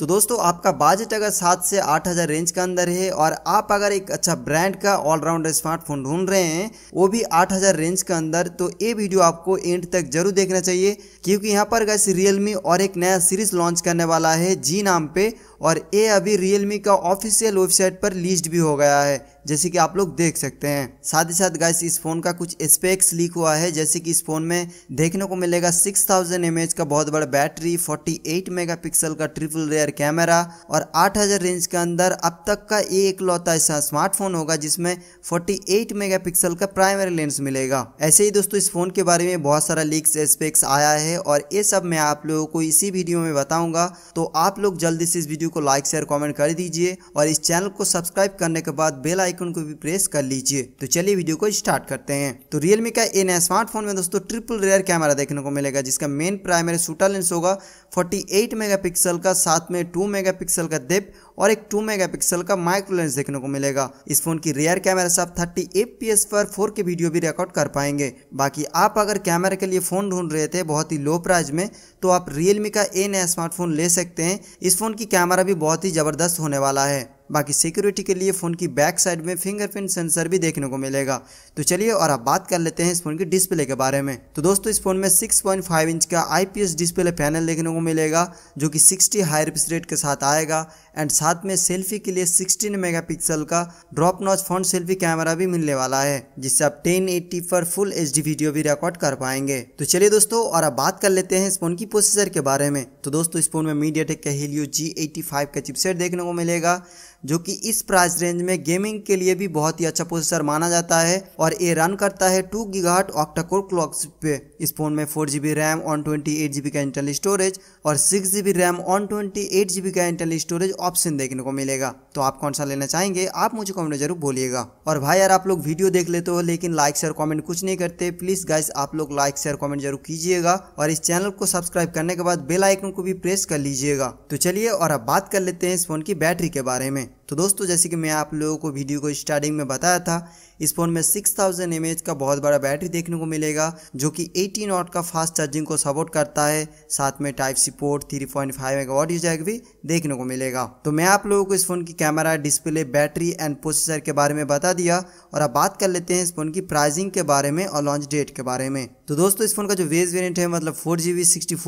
तो दोस्तों आपका बजट अगर सात से आठ हज़ार रेंज के अंदर है और आप अगर एक अच्छा ब्रांड का ऑलराउंडर स्मार्टफोन ढूंढ रहे हैं वो भी आठ हज़ार रेंज के अंदर तो ये वीडियो आपको एंड तक जरूर देखना चाहिए क्योंकि यहाँ पर गैस रियलमी और एक नया सीरीज लॉन्च करने वाला है जी नाम पे और ये अभी रियलमी का ऑफिशियल वेबसाइट पर लिस्ट भी हो गया है जैसे कि आप लोग देख सकते हैं साथ ही साथ गाइस इस फोन का कुछ स्पेक्स लीक हुआ है जैसे कि इस फोन में देखने को मिलेगा 6000 थाउजेंड का बहुत बड़ा बैटरी 48 मेगापिक्सल का ट्रिपल रेयर कैमरा और 8000 रेंज के अंदर अब तक का ये लौता ऐसा स्मार्टफोन होगा जिसमें 48 मेगापिक्सल का प्राइमरी लेंस मिलेगा ऐसे ही दोस्तों इस फोन के बारे में बहुत सारा लीक्स स्पेक्स आया है और ये सब मैं आप लोगों को इसी वीडियो में बताऊंगा तो आप लोग जल्दी से इस वीडियो को लाइक शेयर कॉमेंट कर दीजिए और इस चैनल को सब्सक्राइब करने के बाद बेलाइक आइकन को भी प्रेस कर लीजिए तो चलिए वीडियो को स्टार्ट करते हैं तो रियलमी का ए नया स्मार्टफोन में दोस्तों ट्रिपल रेयर कैमरा देखने को मिलेगा जिसका मेन प्राइमरी शूटर लेंस होगा 48 मेगापिक्सल का साथ में 2 मेगापिक्सल का डेप और एक 2 मेगापिक्सल का माइक्रो लेंस देखने को मिलेगा इस फोन की रेयर कैमरा से आप थर्टी एफ पर फोर के वीडियो भी रिकॉर्ड कर पाएंगे बाकी आप अगर कैमरा के लिए फोन ढूंढ रहे थे बहुत ही लो प्राइस में तो आप रियलमी का ए नया स्मार्टफोन ले सकते हैं इस फोन की कैमरा भी बहुत ही जबरदस्त होने वाला है बाकी सिक्योरिटी के लिए फ़ोन की बैक साइड में फिंगरप्रिंट सेंसर भी देखने को मिलेगा तो चलिए और अब बात कर लेते हैं इस फ़ोन की डिस्प्ले के बारे में तो दोस्तों इस फ़ोन में 6.5 इंच का आईपीएस डिस्प्ले पैनल देखने को मिलेगा जो कि 60 हाई रिप्स रेट के साथ आएगा एंड साथ में सेल्फी के लिए सिक्सटीन मेगा का drop notch front selfie camera भी मिलने वाला है जिससे आप टेन पर फुल एच वीडियो भी रिकॉर्ड कर पाएंगे तो चलिए दोस्तों और अब बात कर लेते हैं इस फोन की प्रोसेसर के बारे में तो दोस्तों इस फोन में मीडिया टेक का हिलियो जी का चिपसेट देखने को मिलेगा जो कि इस प्राइस रेंज में गेमिंग के लिए भी बहुत ही अच्छा प्रोसेसर माना जाता है और ये रन करता है टू गीगाहट ऑक्टाकोर क्लॉक पे इस फोन में four G RAM on twenty eight G का इंटरनल स्टोरेज और six G RAM on twenty eight G का इंटरनल स्टोरेज ऑप्शन देखने को मिलेगा तो आप कौन सा लेना चाहेंगे आप मुझे कमेंट जरूर बोलिएगा और भाई यार आप लोग वीडियो देख लेते हो लेकिन लाइक शेयर कॉमेंट कुछ नहीं करते प्लीज गाइस आप लोग लाइक शेयर कॉमेंट जरूर कीजिएगा और इस चैनल को सब्सक्राइब करने के बाद बेल आइकन को भी प्रेस कर लीजिएगा तो चलिए और अब बात कर लेते हैं इस फोन की बैटरी के बारे में तो दोस्तों जैसे कि मैं आप लोगों को वीडियो को स्टार्टिंग में बताया था इस फ़ोन में 6000 थाउजेंड का बहुत बड़ा बैटरी देखने को मिलेगा जो कि 18 वॉट का फास्ट चार्जिंग को सपोर्ट करता है साथ में type C port three point five jack भी देखने को मिलेगा तो मैं आप लोगों को इस फ़ोन की camera display battery and processor के बारे में बता दिया और अब बात कर लेते हैं इस फ़ोन की प्राइसिंग के बारे में और लॉन्च डेट के बारे में तो दोस्तों इस फ़ोन का जो वेज वेरियंट है मतलब फोर जी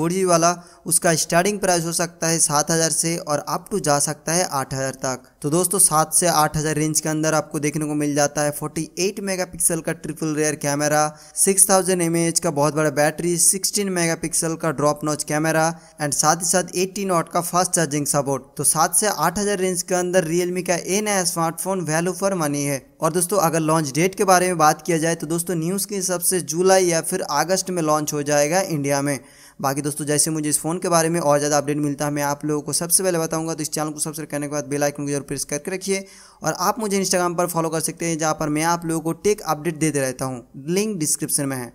बी वाला उसका स्टार्टिंग प्राइस हो सकता है सात से और अप टू जा सकता है आठ तक तो तो दोस्तों सात से आठ हज़ार रेंज के अंदर आपको देखने को मिल जाता है 48 मेगापिक्सल का triple rear camera 6000 thousand H का बहुत बड़ा बैटरी 16 मेगापिक्सल का ड्रॉप नॉच कैमरा एंड साथ ही साथ 18 वॉट का फास्ट चार्जिंग सपोर्ट तो सात से आठ हज़ार रेंज के अंदर रियलमी का ए नया स्मार्टफोन वैल्यू फॉर मनी है और दोस्तों अगर लॉन्च डेट के बारे में बात किया जाए तो दोस्तों न्यूज़ के हिसाब से जुलाई या फिर अगस्त में लॉन्च हो जाएगा इंडिया में बाकी दोस्तों जैसे मुझे इस फोन के बारे में और ज़्यादा अपडेट मिलता है मैं आप लोगों को सबसे पहले बताऊँगा तो इस चैनल को सब्सक्राइब करने के बाद बेल आइकन को जरूर प्रेस करके रखिए और आप मुझे इंस्टाग्राम पर फॉलो कर सकते हैं जहाँ पर मैं आप लोगों को टेक अपडेट देते रहता हूँ लिंक डिस्क्रिप्शन में है